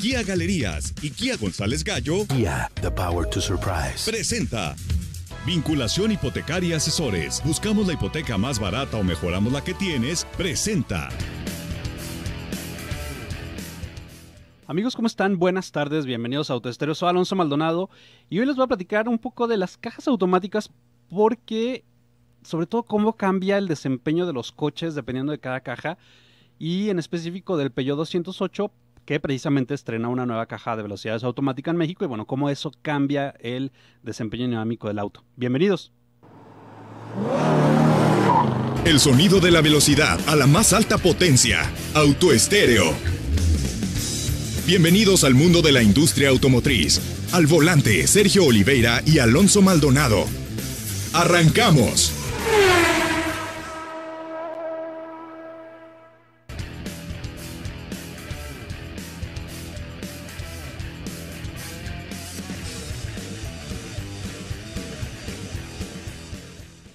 Kia Galerías y Kia González Gallo. Kia, the power to surprise. Presenta. Vinculación Hipotecaria Asesores. Buscamos la hipoteca más barata o mejoramos la que tienes. Presenta. Amigos, ¿cómo están? Buenas tardes, bienvenidos a Autoestereo, Soy Alonso Maldonado y hoy les voy a platicar un poco de las cajas automáticas porque, sobre todo, cómo cambia el desempeño de los coches dependiendo de cada caja y en específico del Peugeot 208 que precisamente estrena una nueva caja de velocidades automática en México y bueno, cómo eso cambia el desempeño dinámico del auto. Bienvenidos. El sonido de la velocidad a la más alta potencia, autoestéreo. Bienvenidos al mundo de la industria automotriz. Al volante, Sergio Oliveira y Alonso Maldonado. ¡Arrancamos!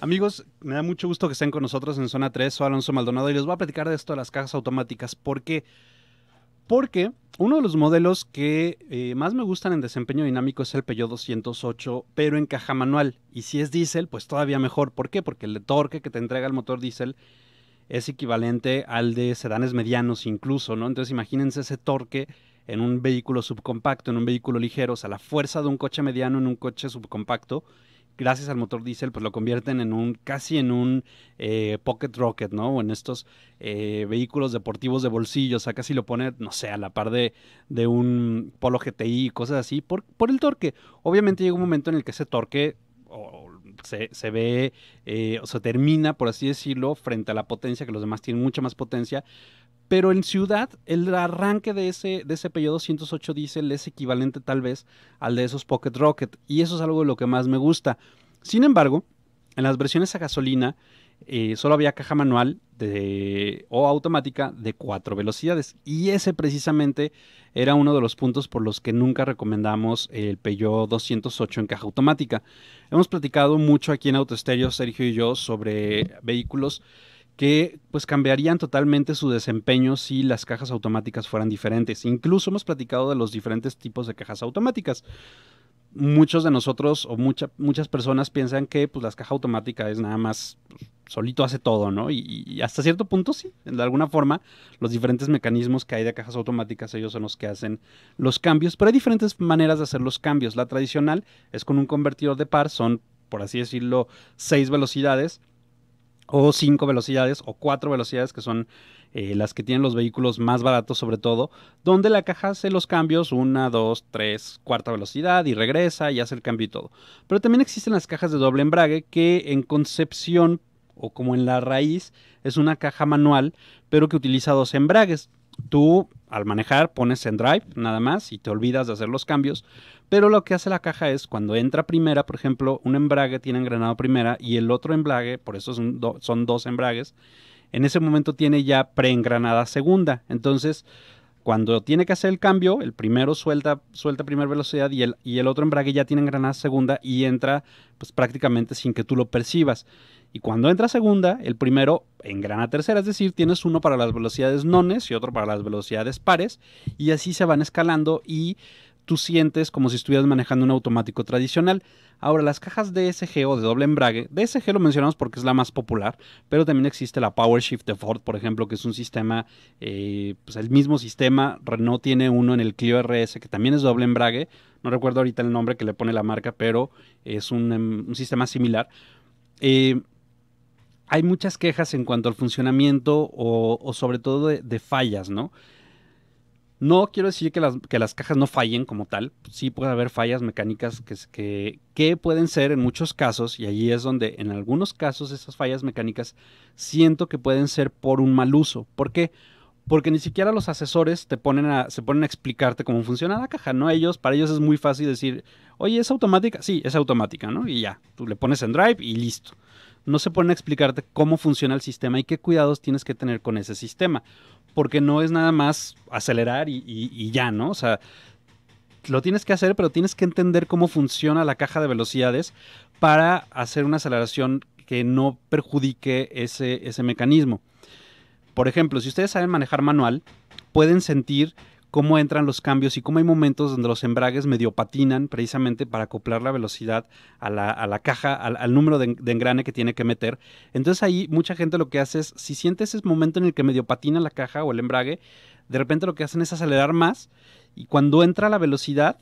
Amigos, me da mucho gusto que estén con nosotros en Zona 3. Soy Alonso Maldonado y les voy a platicar de esto de las cajas automáticas. ¿Por qué? Porque uno de los modelos que eh, más me gustan en desempeño dinámico es el Peugeot 208, pero en caja manual. Y si es diésel, pues todavía mejor. ¿Por qué? Porque el torque que te entrega el motor diésel es equivalente al de sedanes medianos incluso, ¿no? Entonces imagínense ese torque en un vehículo subcompacto, en un vehículo ligero, o sea, la fuerza de un coche mediano en un coche subcompacto gracias al motor diésel, pues lo convierten en un, casi en un eh, pocket rocket, ¿no? O en estos eh, vehículos deportivos de bolsillo, o sea, casi lo pone, no sé, a la par de, de un Polo GTI, y cosas así, por, por el torque. Obviamente llega un momento en el que ese torque o, se, ve, eh, o se termina, por así decirlo, frente a la potencia, que los demás tienen mucha más potencia, pero en ciudad, el arranque de ese, de ese Peugeot 208 diésel es equivalente tal vez al de esos Pocket Rocket. Y eso es algo de lo que más me gusta. Sin embargo, en las versiones a gasolina eh, solo había caja manual o automática de cuatro velocidades. Y ese precisamente era uno de los puntos por los que nunca recomendamos el Peugeot 208 en caja automática. Hemos platicado mucho aquí en Autoestéreo, Sergio y yo, sobre vehículos que pues cambiarían totalmente su desempeño si las cajas automáticas fueran diferentes. Incluso hemos platicado de los diferentes tipos de cajas automáticas. Muchos de nosotros o muchas personas piensan que pues las cajas automáticas es nada más pues, solito hace todo, ¿no? Y, y, hasta cierto punto sí, de alguna forma los diferentes mecanismos que hay de cajas automáticas ellos son los que hacen los cambios, pero hay diferentes maneras de hacer los cambios. La tradicional es con un convertidor de par, son por así decirlo seis velocidades o cinco velocidades o cuatro velocidades que son eh, las que tienen los vehículos más baratos sobre todo, donde la caja hace los cambios, una, dos, tres, cuarta velocidad y regresa y hace el cambio y todo. Pero también existen las cajas de doble embrague que en concepción o como en la raíz es una caja manual, pero que utiliza dos embragues. Tú al manejar pones en drive nada más y te olvidas de hacer los cambios, pero lo que hace la caja es cuando entra primera, por ejemplo, un embrague tiene engranado primera y el otro embrague, por eso son, dos embragues, en ese momento tiene ya preengranada segunda. Entonces, cuando tiene que hacer el cambio, el primero suelta, suelta primera velocidad y el, y el otro embrague ya tiene engranada segunda y entra pues prácticamente sin que tú lo percibas. Y cuando entra segunda, el primero engrana tercera, es decir, tienes uno para las velocidades nones y otro para las velocidades pares, y así se van escalando y tú sientes como si estuvieras manejando un automático tradicional. Ahora, las cajas DSG o de doble embrague, DSG lo mencionamos porque es la más popular, pero también existe la Powershift de Ford, por ejemplo, que es un sistema, eh, pues, el mismo sistema, Renault tiene uno en el Clio RS que también es doble embrague, no recuerdo ahorita el nombre que le pone la marca, pero es un, em, sistema similar. Eh, hay muchas quejas en cuanto al funcionamiento o, sobre todo de fallas, ¿no? No quiero decir que las, cajas no fallen como tal, sí puede haber fallas mecánicas que, que, que pueden ser en muchos casos, y allí es donde en algunos casos esas fallas mecánicas siento que pueden ser por un mal uso. ¿Por qué? porque ni siquiera los asesores te ponen a, se ponen a explicarte cómo funciona la caja, ¿no? Ellos, para ellos es muy fácil decir, oye, ¿es automática? Sí, es automática, ¿no? Y ya, tú le pones en drive y listo no se pueden explicarte cómo funciona el sistema y qué cuidados tienes que tener con ese sistema, porque no es nada más acelerar y, ya, ¿no? O sea, lo tienes que hacer, pero tienes que entender cómo funciona la caja de velocidades para hacer una aceleración que no perjudique ese, ese mecanismo. Por ejemplo, si ustedes saben manejar manual, pueden sentir cómo entran los cambios y cómo hay momentos donde los embragues medio patinan precisamente para acoplar la velocidad a la, a la caja, al, número de, de, engrane que tiene que meter. Entonces ahí mucha gente lo que hace es, si siente ese momento en el que medio patina la caja o el embrague, de repente lo que hacen es acelerar más y cuando entra la velocidad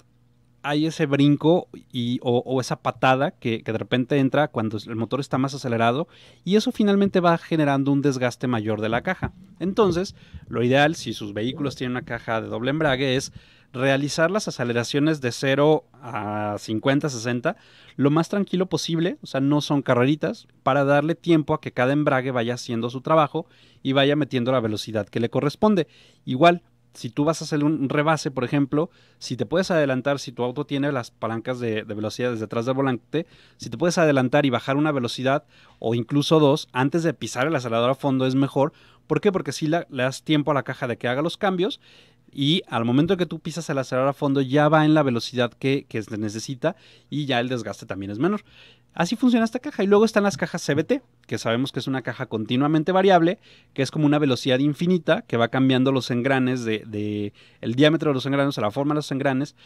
hay ese brinco y, o, esa patada que, que, de repente entra cuando el motor está más acelerado y eso finalmente va generando un desgaste mayor de la caja. Entonces, lo ideal si sus vehículos tienen una caja de doble embrague es realizar las aceleraciones de 0 a 50, 60 lo más tranquilo posible, o sea, no son carreritas, para darle tiempo a que cada embrague vaya haciendo su trabajo y vaya metiendo la velocidad que le corresponde. Igual, si tú vas a hacer un rebase, por ejemplo, si te puedes adelantar, si tu auto tiene las palancas de, velocidad desde atrás del volante, si te puedes adelantar y bajar una velocidad o incluso dos, antes de pisar el acelerador a fondo es mejor. ¿Por qué? Porque si le das tiempo a la caja de que haga los cambios y al momento que tú pisas el acelerador a fondo ya va en la velocidad que, que se necesita y ya el desgaste también es menor. Así funciona esta caja. Y luego están las cajas CBT, que sabemos que es una caja continuamente variable, que es como una velocidad infinita que va cambiando los engranes, de, el diámetro de los engranes, a la forma de los engranes,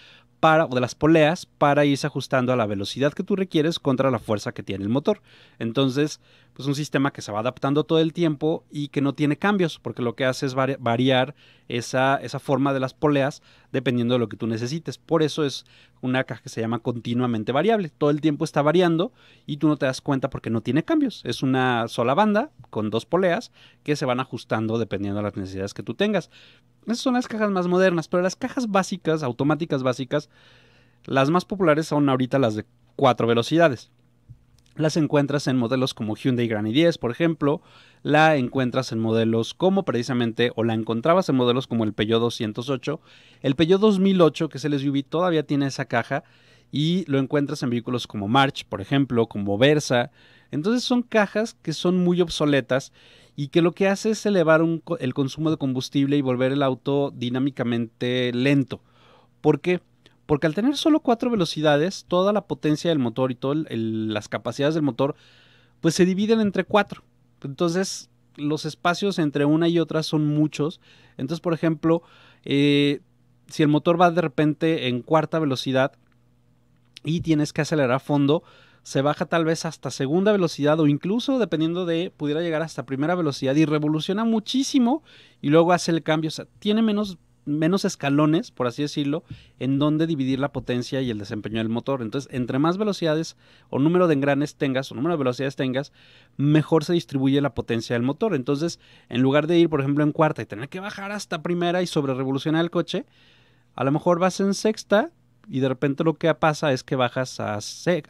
para, o de las poleas, para irse ajustando a la velocidad que tú requieres contra la fuerza que tiene el motor. Entonces, es pues, un sistema que se va adaptando todo el tiempo y que no tiene cambios, porque lo que hace es variar esa, esa forma de las poleas dependiendo de lo que tú necesites. Por eso es una caja que se llama continuamente variable. Todo el tiempo está variando y tú no te das cuenta porque no tiene cambios. Es una sola banda con dos poleas que se van ajustando dependiendo de las necesidades que tú tengas. Esas son las cajas más modernas, pero las cajas básicas, automáticas básicas, las más populares son ahorita las de cuatro velocidades las encuentras en modelos como Hyundai Grand i10, por ejemplo, la encuentras en modelos como precisamente, o la encontrabas en modelos como el Peugeot 208, el Peugeot 2008, que es el SUV, todavía tiene esa caja, y lo encuentras en vehículos como March, por ejemplo, como Versa. Entonces son cajas que son muy obsoletas y que lo que hace es elevar el consumo de combustible y volver el auto dinámicamente lento. ¿Por qué? Porque al tener solo cuatro velocidades, toda la potencia del motor y todas las capacidades del motor, pues se dividen entre cuatro. Entonces, los espacios entre una y otra son muchos. Entonces, por ejemplo, eh, si el motor va de repente en cuarta velocidad y tienes que acelerar a fondo, se baja tal vez hasta segunda velocidad o incluso dependiendo de pudiera llegar hasta primera velocidad y revoluciona muchísimo y luego hace el cambio, o sea, tiene menos menos escalones, por así decirlo, en donde dividir la potencia y el desempeño del motor. Entonces, entre más velocidades o número de engranes tengas o número de velocidades tengas, mejor se distribuye la potencia del motor. Entonces, en lugar de ir, por ejemplo, en cuarta y tener que bajar hasta primera y sobre revolucionar el coche, a lo mejor vas en sexta y de repente lo que pasa es que bajas a,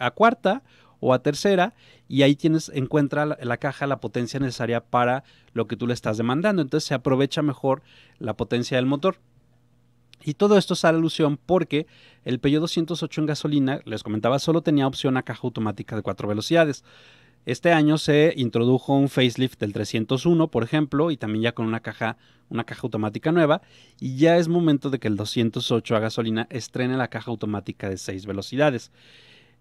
a cuarta o a tercera y ahí tienes, encuentra la, caja la potencia necesaria para lo que tú le estás demandando. Entonces se aprovecha mejor la potencia del motor. Y todo esto sale alusión porque el Peugeot 208 en gasolina, les comentaba, solo tenía opción a caja automática de cuatro velocidades. Este año se introdujo un facelift del 301, por ejemplo, y también ya con una caja, una caja automática nueva, y ya es momento de que el 208 a gasolina estrene la caja automática de seis velocidades.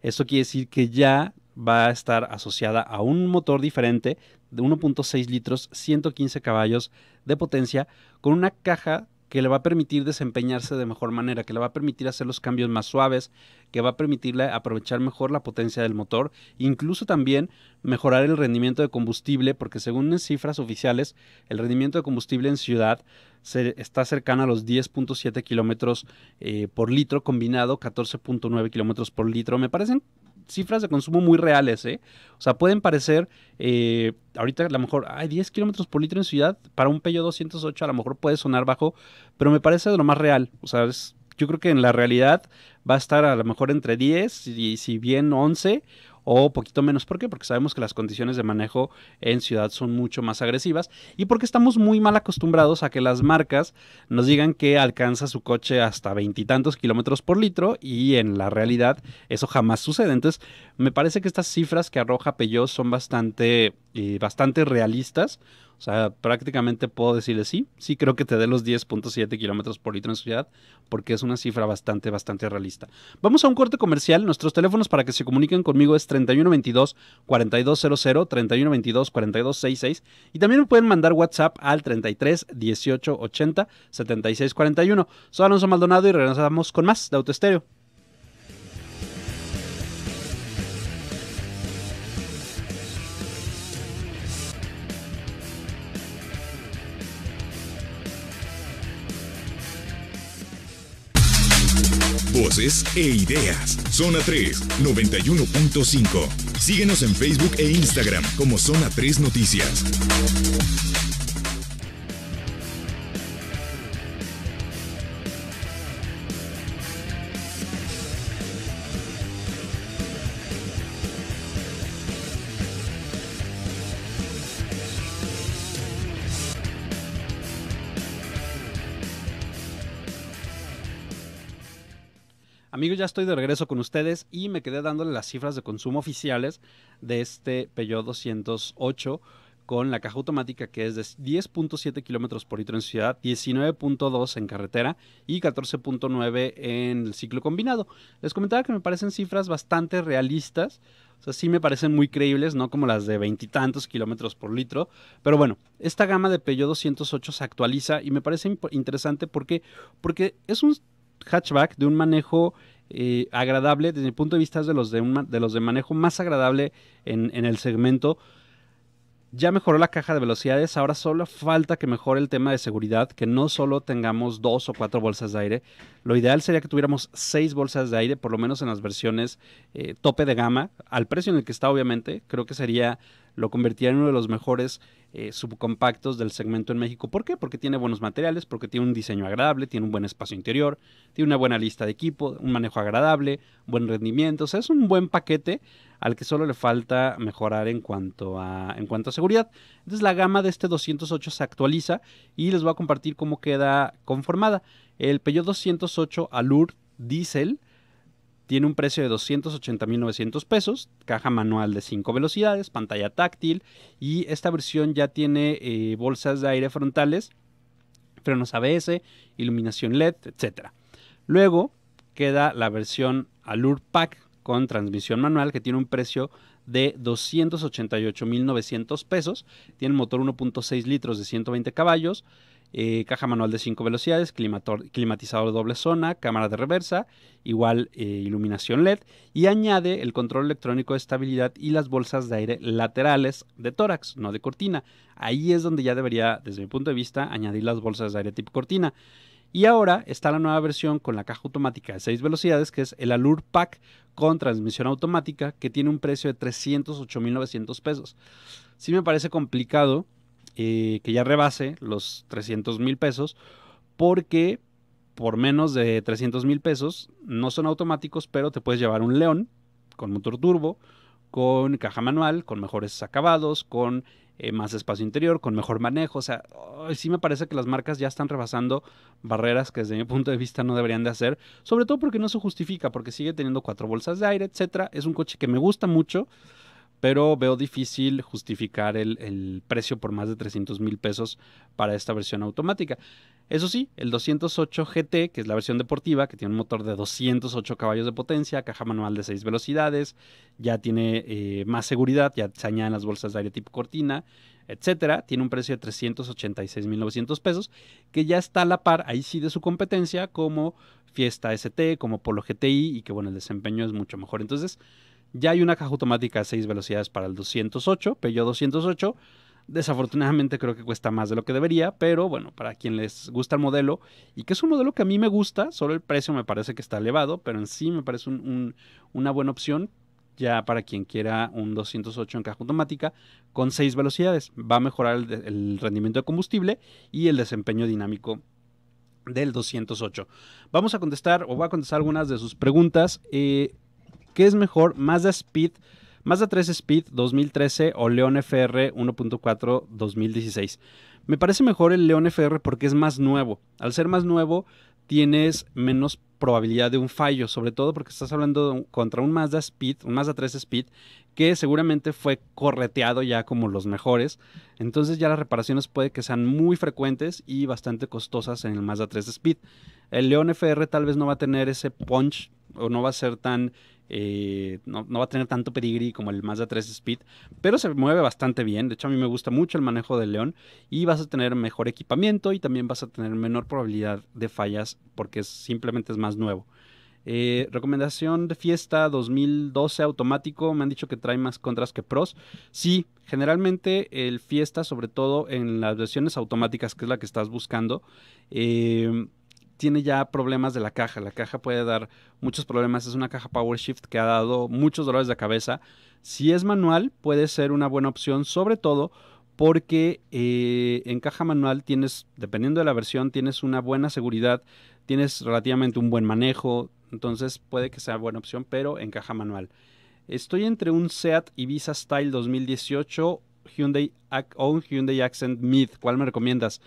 Esto quiere decir que ya va a estar asociada a un motor diferente de 1.6 litros, 115 caballos de potencia, con una caja que le va a permitir desempeñarse de mejor manera, que le va a permitir hacer los cambios más suaves, que va a permitirle aprovechar mejor la potencia del motor, incluso también mejorar el rendimiento de combustible, porque según cifras oficiales, el rendimiento de combustible en ciudad se está cercano a los 10.7 kilómetros eh, por litro, combinado 14.9 kilómetros por litro. Me parecen cifras de consumo muy reales, ¿eh? O sea, pueden parecer, eh, ahorita a lo mejor, hay 10 kilómetros por litro en ciudad, para un pello 208 a lo mejor puede sonar bajo, pero me parece de lo más real. O sea, yo creo que en la realidad va a estar a lo mejor entre 10 y si bien 11 o poquito menos. ¿Por qué? Porque sabemos que las condiciones de manejo en ciudad son mucho más agresivas y porque estamos muy mal acostumbrados a que las marcas nos digan que alcanza su coche hasta veintitantos kilómetros por litro y en la realidad eso jamás sucede. Entonces, me parece que estas cifras que arroja Peugeot son bastante, eh, bastante realistas o sea, prácticamente puedo decirle sí, sí creo que te dé los 10.7 kilómetros por litro en ciudad, porque es una cifra bastante, bastante realista. Vamos a un corte comercial. Nuestros teléfonos para que se comuniquen conmigo es 3122-4200, 3122-4266 y también me pueden mandar WhatsApp al 33 18 80 Soy Alonso Maldonado y regresamos con más de Autoestéreo. voces e ideas. Zona 3, 91.5. Síguenos en Facebook e Instagram como Zona 3 Noticias. Amigos, ya estoy de regreso con ustedes y me quedé dándole las cifras de consumo oficiales de este Peugeot 208 con la caja automática que es de 10.7 kilómetros por litro en ciudad, 19.2 en carretera y 14.9 en el ciclo combinado. Les comentaba que me parecen cifras bastante realistas, o sea, sí me parecen muy creíbles, no como las de veintitantos kilómetros por litro, pero bueno, esta gama de Peugeot 208 se actualiza y me parece interesante porque, porque es un hatchback de un manejo eh, agradable, desde el punto de vista de los de, un, de, los de manejo más agradable en el segmento, ya mejoró la caja de velocidades, ahora solo falta que mejore el tema de seguridad, que no solo tengamos dos o cuatro bolsas de aire. Lo ideal sería que tuviéramos seis bolsas de aire, por lo menos en las versiones eh, tope de gama, al precio en el que está obviamente. Creo que sería, lo convertiría en uno de los mejores eh, subcompactos del segmento en México. ¿Por qué? Porque tiene buenos materiales, porque tiene un diseño agradable, tiene un buen espacio interior, tiene una buena lista de equipo, un manejo agradable, buen rendimiento. O sea, es un buen paquete al que solo le falta mejorar en cuanto a, en cuanto a seguridad. Entonces la gama de este 208 se actualiza y les voy a compartir cómo queda conformada. El Peugeot 208 Allure Diesel tiene un precio de 280.900 pesos, caja manual de 5 velocidades, pantalla táctil y esta versión ya tiene eh, bolsas de aire frontales, frenos ABS, iluminación LED, etc. Luego queda la versión Allure Pack con transmisión manual que tiene un precio de 288.900 pesos. Tiene motor 1.6 litros de 120 caballos, eh, caja manual de 5 velocidades, climatizador doble zona, cámara de reversa, igual eh, iluminación LED y añade el control electrónico de estabilidad y las bolsas de aire laterales de tórax, no de cortina. Ahí es donde ya debería, desde mi punto de vista, añadir las bolsas de aire tipo cortina. Y ahora está la nueva versión con la caja automática de 6 velocidades, que es el Allure Pack con transmisión automática, que tiene un precio de 308.900 pesos. Sí me parece complicado eh, que ya rebase los 300.000 pesos, porque por menos de 300.000 pesos no son automáticos, pero te puedes llevar un León con motor turbo, con caja manual, con mejores acabados, con eh, más espacio interior, con mejor manejo. O sea, sí me parece que las marcas ya están rebasando barreras que desde mi punto de vista no deberían de hacer, sobre todo porque no se justifica, porque sigue teniendo cuatro bolsas de aire, etcétera. Es un coche que me gusta mucho, pero veo difícil justificar el, el precio por más de 300 mil pesos para esta versión automática. Eso sí, el 208 GT, que es la versión deportiva, que tiene un motor de 208 caballos de potencia, caja manual de 6 velocidades, ya tiene eh, más seguridad, ya se añaden las bolsas de aire tipo cortina, etcétera, tiene un precio de 386.900 pesos, que ya está a la par, ahí sí, de su competencia, como Fiesta ST, como Polo GTI, y que bueno, el desempeño es mucho mejor. Entonces, ya hay una caja automática de 6 velocidades para el 208, pello 208, Desafortunadamente creo que cuesta más de lo que debería, pero bueno, para quien les gusta el modelo, y que es un modelo que a mí me gusta, solo el precio me parece que está elevado, pero en sí me parece una buena opción ya para quien quiera un 208 en caja automática con 6 velocidades. Va a mejorar el, rendimiento de combustible y el desempeño dinámico del 208. Vamos a contestar o voy a contestar algunas de sus preguntas. Eh, ¿Qué es mejor, más de Speed Mazda 3 Speed 2013 o León FR 1.4 2016. Me parece mejor el León FR porque es más nuevo. Al ser más nuevo, tienes menos probabilidad de un fallo, sobre todo porque estás hablando contra un Mazda Speed, un Mazda 3 Speed, que seguramente fue correteado ya como los mejores. Entonces ya las reparaciones puede que sean muy frecuentes y bastante costosas en el Mazda 3 Speed. El León FR tal vez no va a tener ese punch o no va a ser tan eh, no, va a tener tanto pedigrí como el Mazda 3 Speed, pero se mueve bastante bien. De hecho, a mí me gusta mucho el manejo del León y vas a tener mejor equipamiento y también vas a tener menor probabilidad de fallas porque simplemente es más nuevo. Eh, recomendación de fiesta 2012 automático. Me han dicho que trae más contras que pros. Sí, generalmente el fiesta, sobre todo en las versiones automáticas, que es la que estás buscando, eh, tiene ya problemas de la caja. La caja puede dar muchos problemas. Es una caja PowerShift que ha dado muchos dolores de cabeza. Si es manual, puede ser una buena opción, sobre todo porque eh, en caja manual tienes, dependiendo de la versión, tienes una buena seguridad, tienes relativamente un buen manejo, entonces puede que sea buena opción, pero en caja manual. Estoy entre un Seat Ibiza Style 2018 Hyundai, o Hyundai Accent Mid. ¿Cuál me recomiendas?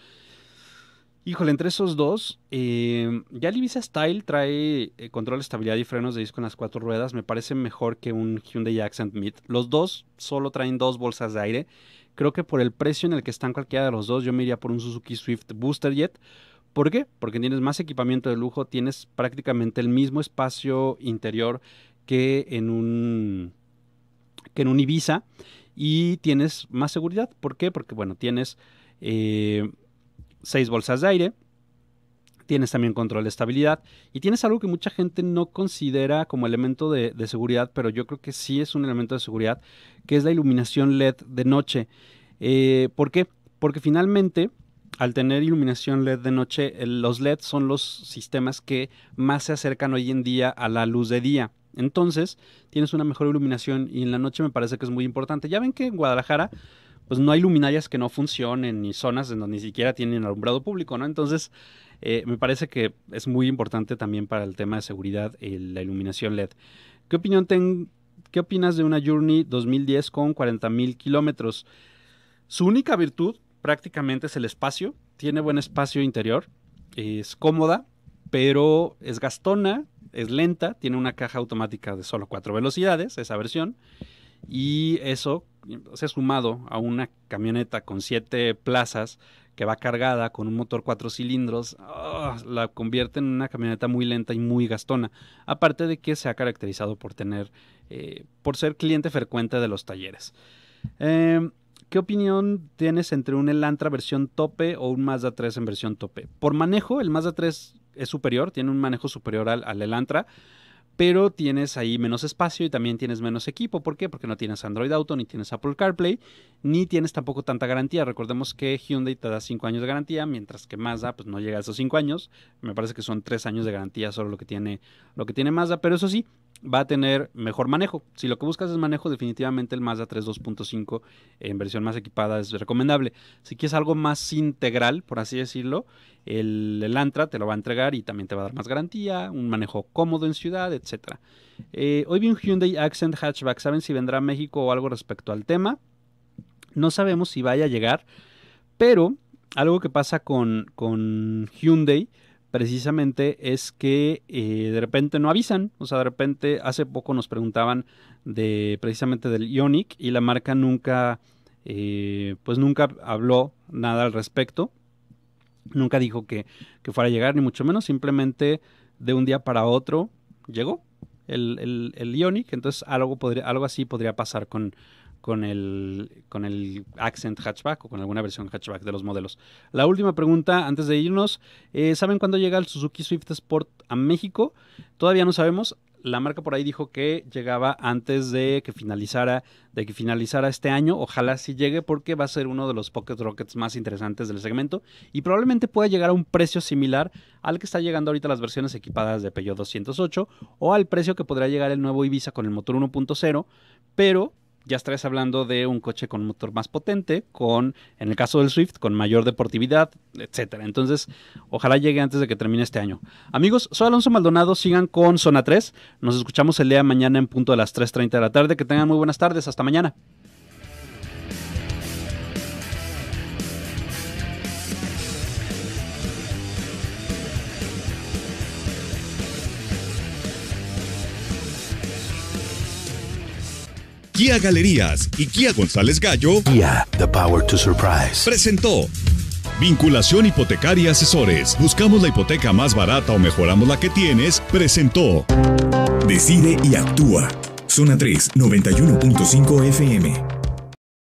Híjole, entre esos dos, em, ya el Ibiza Style trae eh, control, estabilidad y frenos de disco en las cuatro ruedas. Me parece mejor que un Hyundai Accent Mid. Los dos solo traen dos bolsas de aire. Creo que por el precio en el que están cualquiera de los dos, yo me iría por un Suzuki Swift Booster Jet. ¿Por qué? Porque tienes más equipamiento de lujo, tienes prácticamente el mismo espacio interior que en un, que en un Ibiza y tienes más seguridad. ¿Por qué? Porque, bueno, tienes... Eh, seis bolsas de aire, tienes también control de estabilidad y tienes algo que mucha gente no considera como elemento de, seguridad, pero yo creo que sí es un elemento de seguridad, que es la iluminación LED de noche. Eh, ¿Por qué? Porque finalmente, al tener iluminación LED de noche, los LED son los sistemas que más se acercan hoy en día a la luz de día. Entonces, tienes una mejor iluminación y en la noche me parece que es muy importante. Ya ven que en Guadalajara pues no hay luminarias que no funcionen ni zonas en donde ni siquiera tienen alumbrado público, ¿no? Entonces, eh, me parece que es muy importante también para el tema de seguridad la iluminación LED. ¿Qué opinión ten, qué opinas de una Journey 2010 con 40.000 kilómetros? Su única virtud prácticamente es el espacio, tiene buen espacio interior, es cómoda, pero es gastona, es lenta, tiene una caja automática de solo cuatro velocidades, esa versión, y eso se ha sumado a una camioneta con siete plazas que va cargada con un motor cuatro cilindros, ah, la convierte en una camioneta muy lenta y muy gastona. Aparte de que se ha caracterizado por tener, eh, por ser cliente frecuente de los talleres. Em, ¿Qué opinión tienes entre un Elantra versión tope o un Mazda 3 en versión tope? Por manejo, el Mazda 3 es superior, tiene un manejo superior al Elantra pero tienes ahí menos espacio y también tienes menos equipo. ¿Por qué? Porque no tienes Android Auto, ni tienes Apple CarPlay, ni tienes tampoco tanta garantía. Recordemos que Hyundai te da 5 años de garantía, mientras que Mazda pues, no llega a esos 5 años. Me parece que son 3 años de garantía solo lo que tiene, lo que tiene Mazda, pero eso sí, va a tener mejor manejo. Si lo que buscas es manejo, definitivamente el Mazda 3 2.5 en versión más equipada es recomendable. Si quieres algo más integral, por así decirlo, el, Antra te lo va a entregar y también te va a dar más garantía, un manejo cómodo en ciudad, etc. Eh, hoy vi un Hyundai Accent Hatchback. ¿Saben si vendrá a México o algo respecto al tema? No sabemos si vaya a llegar, pero algo que pasa con, con Hyundai precisamente es que eh, de repente no avisan, o sea, de repente hace poco nos preguntaban de precisamente del Ionic y la marca nunca, eh, pues nunca habló nada al respecto, nunca dijo que, fuera a llegar, ni mucho menos, simplemente de un día para otro llegó el, el, el Ionic, entonces algo, podría, algo así podría pasar con, con el, con el Accent Hatchback o con alguna versión hatchback de los modelos. La última pregunta antes de irnos, eh, ¿saben cuándo llega el Suzuki Swift Sport a México? Todavía no sabemos. La marca por ahí dijo que llegaba antes de que finalizara, de que finalizara este año. Ojalá si llegue porque va a ser uno de los Pocket Rockets más interesantes del segmento y probablemente pueda llegar a un precio similar al que está llegando ahorita las versiones equipadas de Peugeot 208 o al precio que podrá llegar el nuevo Ibiza con el motor 1.0, pero ya estarías hablando de un coche con motor más potente, con, en el caso del Swift, con mayor deportividad, etcétera. Entonces, ojalá llegue antes de que termine este año. Amigos, soy Alonso Maldonado, sigan con Zona 3. Nos escuchamos el día mañana en punto de las 3.30 de la tarde. Que tengan muy buenas tardes, hasta mañana. Kia Galerías y Kia González Gallo, Guía, the power to surprise. Presentó Vinculación Hipotecaria y Asesores. Buscamos la hipoteca más barata o mejoramos la que tienes. Presentó. Decide y actúa. Zona 3, 91.5 FM.